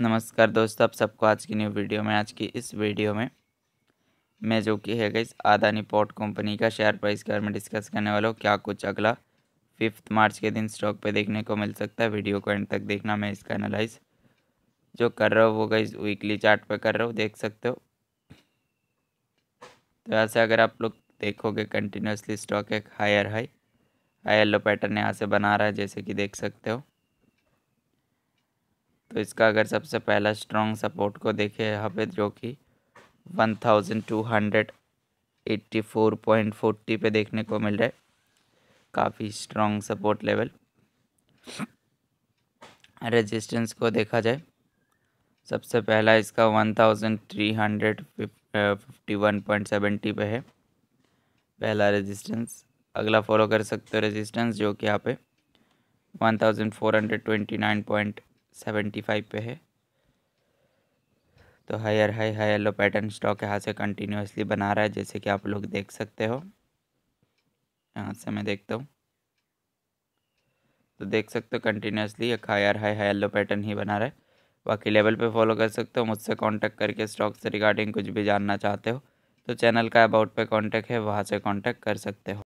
नमस्कार दोस्तों आप सबको आज की न्यू वीडियो में आज की इस वीडियो में मैं जो कि है इस आदानी पोर्ट कंपनी का शेयर प्राइस के बारे में डिस्कस करने वाला हूँ क्या कुछ अगला फिफ्थ मार्च के दिन स्टॉक पे देखने को मिल सकता है वीडियो को एंड तक देखना मैं इसका एनालाइज जो कर रहा हूँ वो गई वीकली चार्ट पे कर रहा हूँ देख सकते हो तो ऐसे अगर आप लोग देखोगे कंटिन्यूसली स्टॉक एक higher high high yellow pattern यहाँ से बना रहा है जैसे कि देख सकते हो तो इसका अगर सबसे पहला स्ट्रॉन्ग सपोर्ट को देखे हमें जो कि one thousand two hundred eighty four point forty पर देखने को मिल रहा है काफ़ी स्ट्रॉन्ग सपोर्ट लेवल रेजिस्टेंस को देखा जाए सबसे पहला इसका one thousand three hundred fifty one point seventy पे है पहला रेजिस्टेंस अगला फॉलो कर सकते हो रेजिस्टेंस जो कि यहाँ पे one thousand four hundred twenty nine point seventy five पे है तो higher high high yellow pattern stock यहाँ से कंटिन्यूसली बना रहा है जैसे कि आप लोग देख सकते हो यहाँ से मैं देखता हूँ तो देख सकते हो कंटिन्यूसली एक higher high high yellow pattern ही बना रहा है बाकी लेवल पे फॉलो कर सकते हो मुझसे कांटेक्ट करके स्टॉक से रिगार्डिंग कुछ भी जानना चाहते हो तो चैनल का अबाउट पे कांटेक्ट है वहाँ से कांटेक्ट कर सकते हो